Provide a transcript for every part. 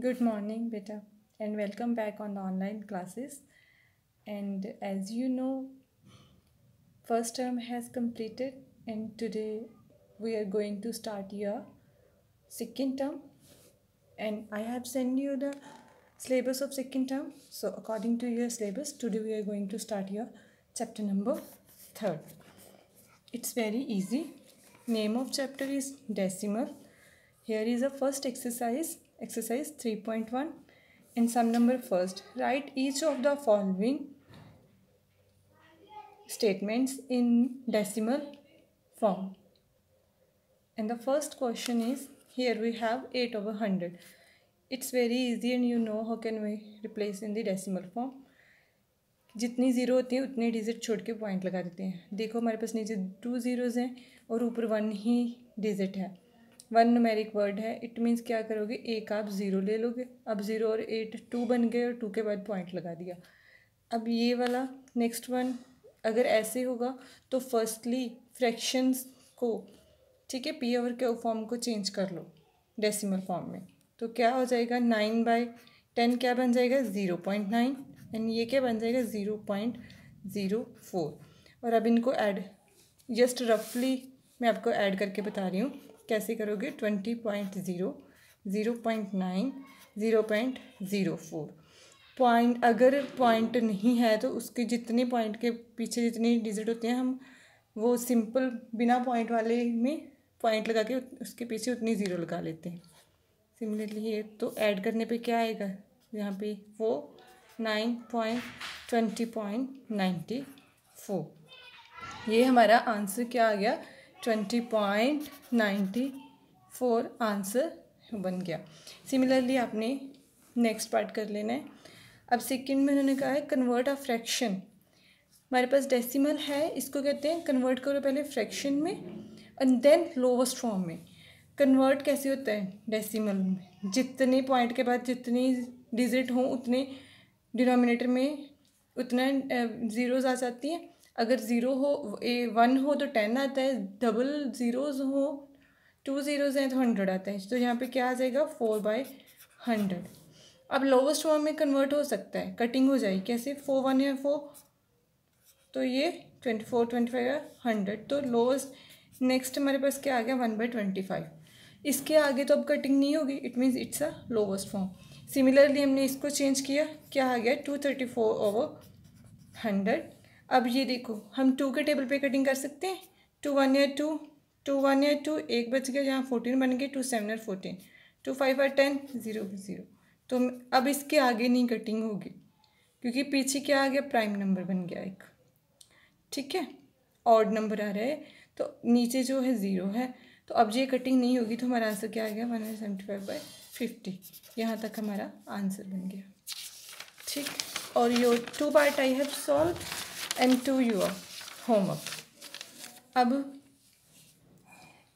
Good morning, beta, and welcome back on the online classes. And as you know, first term has completed, and today we are going to start your second term. And I have sent you the syllabus of second term. So according to your syllabus, today we are going to start your chapter number third. It's very easy. Name of chapter is decimal. Here is the first exercise exercise three point one in some number first write each of the following statements in decimal form and the first question is here we have eight over hundred it's very easy and you know how can we replace in the decimal form जितनी zero होती है उतने digit छोड़ के point लगा देते हैं देखो हमारे पास नीचे टू जीरोज़ हैं और ऊपर वन ही डिजिट है वन नमेरिक वर्ड है इट मीन्स क्या करोगे एक आप ज़ीरो ले लोगे अब ज़ीरो और एट टू बन गए और टू के बाद पॉइंट लगा दिया अब ये वाला नेक्स्ट वन अगर ऐसे होगा तो फर्स्टली फ्रैक्शंस को ठीक है पी ओवर के फॉर्म को चेंज कर लो डेसिमल फॉर्म में तो क्या हो जाएगा नाइन बाई टेन क्या बन जाएगा ज़ीरो पॉइंट नाइन एंड ये क्या बन जाएगा ज़ीरो पॉइंट ज़ीरो फोर और अब इनको ऐड जस्ट रफली मैं आपको ऐड करके बता रही हूँ कैसे करोगे twenty point zero zero point nine zero point zero four point अगर पॉइंट नहीं है तो उसके जितने पॉइंट के पीछे जितने डिजिट होते हैं हम वो सिंपल बिना पॉइंट वाले में पॉइंट लगा के उसके पीछे उतनी ज़ीरो लगा लेते हैं सिमिलरली ये तो ऐड करने पे क्या आएगा यहाँ पे वो nine point twenty point ninety four ये हमारा आंसर क्या आ गया twenty point ninety four answer बन गया सिमिलरली आपने नेक्स्ट पार्ट कर लेना है अब सेकेंड में उन्होंने कहा है कन्वर्ट अ फ्रैक्शन हमारे पास डेसिमल है इसको कहते हैं कन्वर्ट करो पहले फ्रैक्शन में एंड देन लोवेस्ट फॉर्म में कन्वर्ट कैसे होता है डेसिमल में जितने पॉइंट के बाद जितनी डिजिट हों उतने डिनोमिनेटर में उतना ज़ीरोज़ आ जाती हैं अगर ज़ीरो हो ए वन हो तो टेन आता है डबल ज़ीरोज़ हो टू ज़ीरोज़ हैं तो हंड्रेड आता है तो यहाँ पे क्या आ जाएगा फोर बाय हंड्रेड अब लोवेस्ट फॉर्म में कन्वर्ट हो सकता है कटिंग हो जाएगी कैसे फोर वन या फोर तो ये ट्वेंटी फोर ट्वेंटी फाइव या हंड्रेड तो लोवेस्ट नेक्स्ट हमारे पास क्या आ गया वन बाई ट्वेंटी फाइव इसके आगे तो अब कटिंग नहीं होगी it means it's a lowest form similarly हमने इसको चेंज किया क्या आ गया two thirty four over hundred अब ये देखो हम टू के टेबल पे कटिंग कर सकते हैं टू वन या टू टू वन या टू एक बच गया जहाँ फोर्टीन बन गए टू सेवन और फोर्टीन टू फाइव और टेन ज़ीरो ज़ीरो तो अब इसके आगे नहीं कटिंग होगी क्योंकि पीछे क्या आ गया प्राइम नंबर बन गया एक ठीक है ऑड नंबर आ रहा है तो नीचे जो है ज़ीरो है तो अब ये कटिंग नहीं होगी तो हमारा आंसर क्या आ गया one hundred seventy five by fifty यहाँ तक हमारा आंसर बन गया ठीक और your two part I have solve and two your homework अब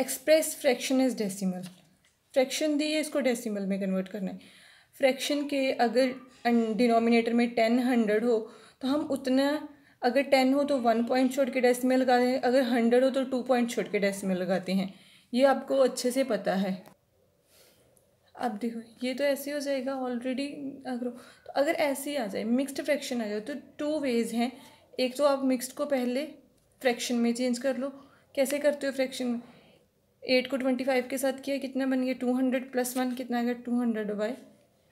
express fraction is decimal fraction दी है इसको डेसिमल में कन्वर्ट करना है फ्रैक्शन के अगर डिनोमिनेटर में टेन हंड्रेड हो तो हम उतना अगर टेन हो तो वन पॉइंट छोड़ के डेसिमल लगाते हैं अगर हंड्रेड हो तो टू पॉइंट छोड़ के डेसिमल लगाते हैं ये आपको अच्छे से पता है अब देखो ये तो ऐसे हो जाएगा ऑलरेडी अगर तो अगर ऐसे ही आ जाए मिक्स्ड फ्रैक्शन आ जाए तो टू वेज हैं एक तो आप मिक्स को पहले फ्रैक्शन में चेंज कर लो कैसे करते हो फ्रैक्शन में एट को ट्वेंटी फाइव के साथ किया कितना बन गया टू हंड्रेड प्लस वन कितना आ गया two hundred by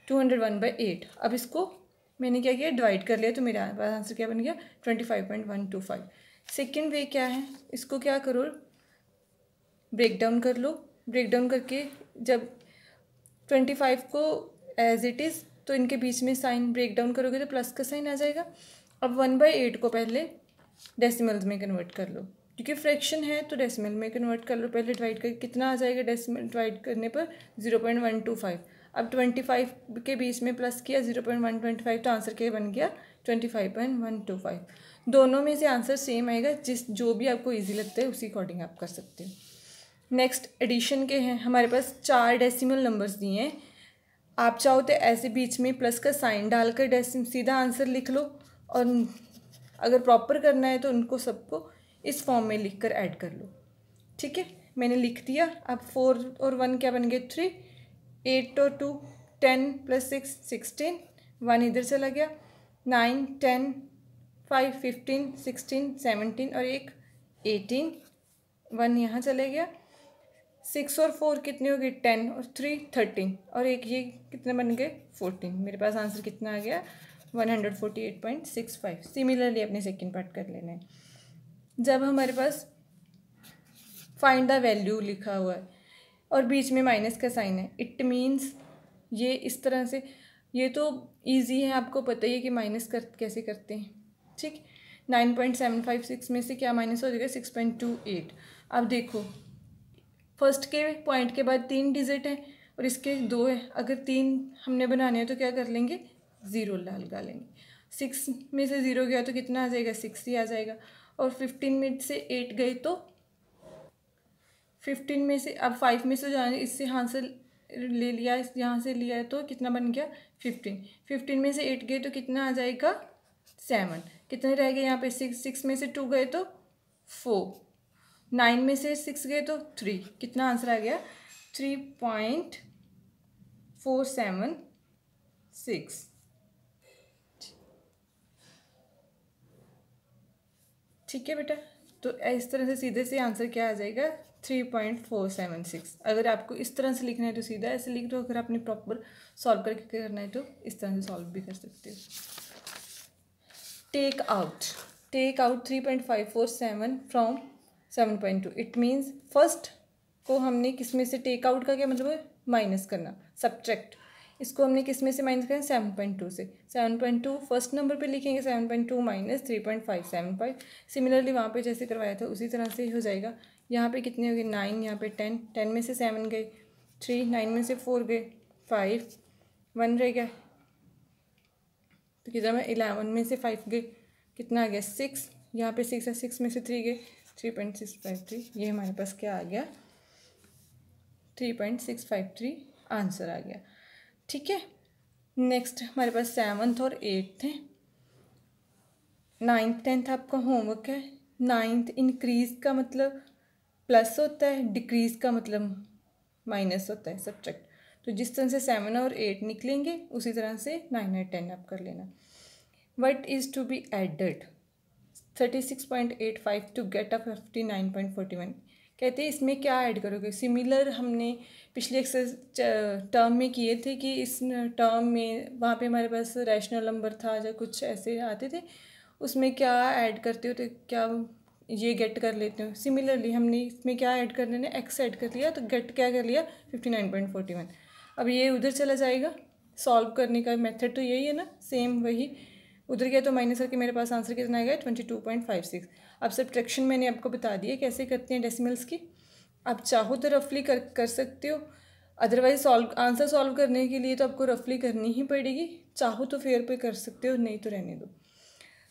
two hundred one by eight अब इसको मैंने क्या किया डिवाइड कर लिया तो मेरा पास आंसर क्या बन गया twenty five point one two five second way क्या है इसको क्या करो ब्रेक डाउन कर लो ब्रेक डाउन करके जब ट्वेंटी फाइव को एज इट इज़ तो इनके बीच में साइन ब्रेक डाउन करोगे तो प्लस का साइन आ जाएगा अब वन बाई एट को पहले डेसिमल्स में कन्वर्ट कर लो क्योंकि फ्रैक्शन है तो डेसिमल में कन्वर्ट कर लो पहले डिवाइड करके कितना आ जाएगा डेसिमल डिवाइड करने पर zero point one two five अब ट्वेंटी फाइव के बीच में प्लस किया zero point one twenty five तो आंसर क्या बन गया twenty five point one two five दोनों में से आंसर सेम आएगा जिस जो भी आपको ईजी लगता है उसी अकॉर्डिंग आप कर सकते हो नेक्स्ट एडिशन के हैं हमारे पास चार डेसिमल नंबर्स दिए हैं आप चाहो तो ऐसे बीच में प्लस का साइन डालकर डेसिम सीधा आंसर लिख लो और अगर प्रॉपर करना है तो उनको सबको इस फॉर्म में लिख कर ऐड कर लो ठीक है मैंने लिख दिया अब फोर और वन क्या बन गए थ्री एट और two ten plus six sixteen one इधर चला गया nine ten five fifteen sixteen seventeen और एक एटीन वन यहाँ चले गया सिक्स और फोर कितने हो गए टेन और थ्री थर्टीन और एक ये कितने बन गए फोर्टीन मेरे पास आंसर कितना आ गया one hundred forty eight point six five similarly अपने सेकेंड पार्ट कर लेना है जब हमारे पास फाइंड द वैल्यू लिखा हुआ है और बीच में माइनस का साइन है इट मीन्स ये इस तरह से ये तो इजी है आपको पता ही है कि माइनस कर कैसे करते हैं ठीक nine point seven five six में से क्या माइनस हो जाएगा सिक्स पॉइंट टू एट अब देखो फर्स्ट के पॉइंट के बाद तीन डिजिट हैं और इसके दो हैं अगर तीन हमने बनाने हैं तो क्या कर लेंगे ज़ीरो लेंगे सिक्स में से ज़ीरो गया तो कितना आ जाएगा सिक्स ही आ जाएगा और फिफ्टीन में से एट गए तो फिफ्टीन में से अब फाइव में से जाने इससे यहाँ से ले लिया इस यहाँ से लिया है तो कितना बन गया फिफ्टीन फिफ्टीन में से एट गए तो कितना आ जाएगा सेवन कितने रह गए यहाँ पे सिक्स सिक्स में से टू गए तो फोर नाइन में से सिक्स गए तो थ्री कितना आंसर आ गया three point four seven six ठीक है बेटा तो इस तरह से सीधे से आंसर क्या आ जाएगा three point four seven six अगर आपको इस तरह से लिखना है तो सीधा ऐसे लिख दो अगर आपने प्रॉपर सॉल्व करके करना है तो इस तरह से सॉल्व भी कर सकते हो take out take out three point five four seven from seven point two it means first को हमने किस में से टेक आउट का क्या मतलब माइनस करना सब्ट्रैक्ट इसको हमने किस में से माइनस करें सेवन पॉइंट टू से seven point two first number पे लिखेंगे seven point two minus three point five seven five similarly वहाँ पे जैसे करवाया था उसी तरह से हो जाएगा यहाँ पे कितने हो गए नाइन यहाँ पे टेन टेन में से सेवन गए थ्री नाइन में से फोर गए फाइव वन रह गया तो कितना में इलेवन में से फाइव गए कितना आ गया सिक्स यहाँ पे सिक्स है सिक्स में से थ्री गए three point six five three ये हमारे पास क्या आ गया three point six five three answer आ गया ठीक है नेक्स्ट हमारे पास सेवन्थ और एट्थ है नाइन्थ टेंथ आपका होमवर्क है नाइन्थ इंक्रीज का मतलब प्लस होता है डिक्रीज का मतलब माइनस होता है सब्जेक्ट तो जिस तरह से सेवन और एट निकलेंगे उसी तरह से नाइन और टेन आप कर लेना what is to be added thirty six point eight five to get a fifty nine point forty one कहते हैं इसमें क्या ऐड करोगे सिमिलर हमने पिछले एक्सरसाइज टर्म में किए थे कि इस टर्म में वहाँ पे हमारे पास रैशनल नंबर था या कुछ ऐसे आते थे उसमें क्या ऐड करते हो तो क्या ये गेट कर लेते हो सिमिलरली हमने इसमें क्या ऐड करने ने एक्स ऐड कर लिया तो गेट क्या कर लिया fifty nine point forty one अब ये उधर चला जाएगा सॉल्व करने का मेथड तो यही है ना सेम वही उधर गया तो माइनस करके मेरे पास आंसर कितना आएगा twenty two point five six अब सब्ट्रैक्शन मैंने आपको बता दिया कैसे करते हैं डेसिमल्स की आप चाहो तो रफली कर कर सकते हो अदरवाइज सॉल्व आंसर सॉल्व करने के लिए तो आपको रफली करनी ही पड़ेगी चाहो तो फेयर पे कर सकते हो नहीं तो रहने दो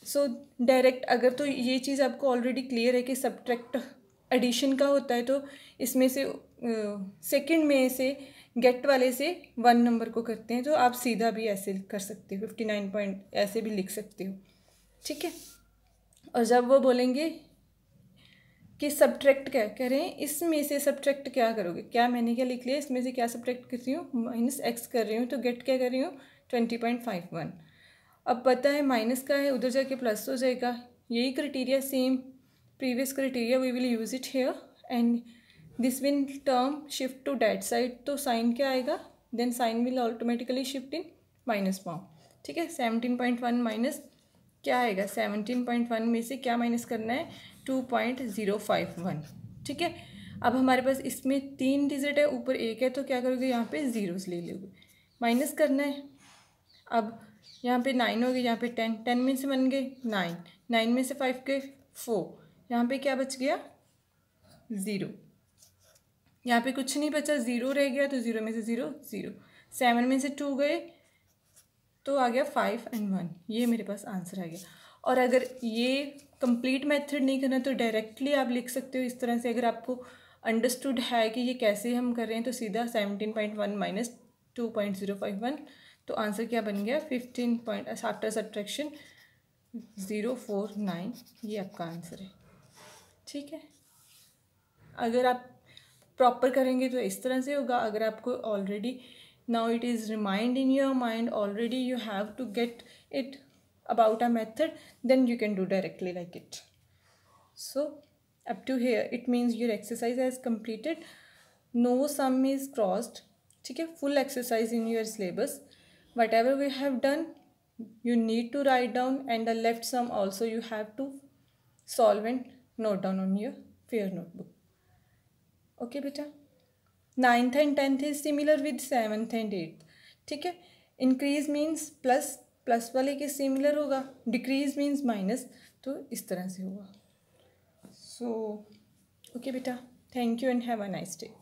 सो so, डायरेक्ट अगर तो ये चीज़ आपको ऑलरेडी क्लियर है कि सब्ट्रैक्ट एडिशन का होता है तो इसमें से uh, में से गेट वाले से वन नंबर को करते हैं तो आप सीधा भी ऐसे कर सकते हो फिफ्टी नाइन पॉइंट ऐसे भी लिख सकते हो ठीक है और जब वो बोलेंगे कि सब्ट्रैक्ट क्या करें इसमें से सब्ट्रैक्ट क्या करोगे क्या मैंने क्या लिख लिया इसमें से क्या सब्ट्रैक्ट कर रही हूँ माइनस एक्स कर रही हूँ तो गेट क्या कर रही हूँ ट्वेंटी पॉइंट फाइव वन अब पता है माइनस का है उधर जाके प्लस हो जाएगा यही criteria same previous criteria we will use it here and this when term shift to that side तो साइन क्या आएगा then sign will automatically shift in minus form ठीक है सेवनटीन पॉइंट वन माइनस क्या आएगा सेवनटीन पॉइंट वन में से क्या माइनस करना है two point zero five one ठीक है अब हमारे पास इसमें तीन डिजिट है ऊपर एक है तो क्या करोगे यहाँ पे ज़ीरोस ले लोगे माइनस करना है अब यहाँ पे नाइन हो गए यहाँ पे टेन टेन में से बन गए नाइन नाइन में से फाइव के फोर यहाँ पे क्या बच गया ज़ीरो यहाँ पे कुछ नहीं बचा ज़ीरो रह गया तो ज़ीरो में से ज़ीरो ज़ीरो सेवन में से टू गए तो आ गया फाइव एंड वन ये मेरे पास आंसर आ गया और अगर ये कंप्लीट मेथड नहीं करना तो डायरेक्टली आप लिख सकते हो इस तरह से अगर आपको अंडरस्टूड है कि ये कैसे हम कर रहे हैं तो सीधा seventeen point one minus two point zero five one तो आंसर क्या बन गया fifteen point after subtraction zero four nine ये आपका आंसर है ठीक है अगर आप प्रॉपर करेंगे तो इस तरह से होगा अगर आपको already now it is remind in your mind already you have to get it about a method then you can do directly like it so up to here it means your exercise has completed no sum is crossed ठीक है full exercise in your syllabus whatever we have done you need to write down and the left sum also you have to solve and note down on your fair notebook okay बेटा ninth and tenth is similar with seventh and eighth ठीक है increase means plus plus वाले के similar होगा decrease means minus तो इस तरह से होगा सो ओके बेटा thank you and have a nice day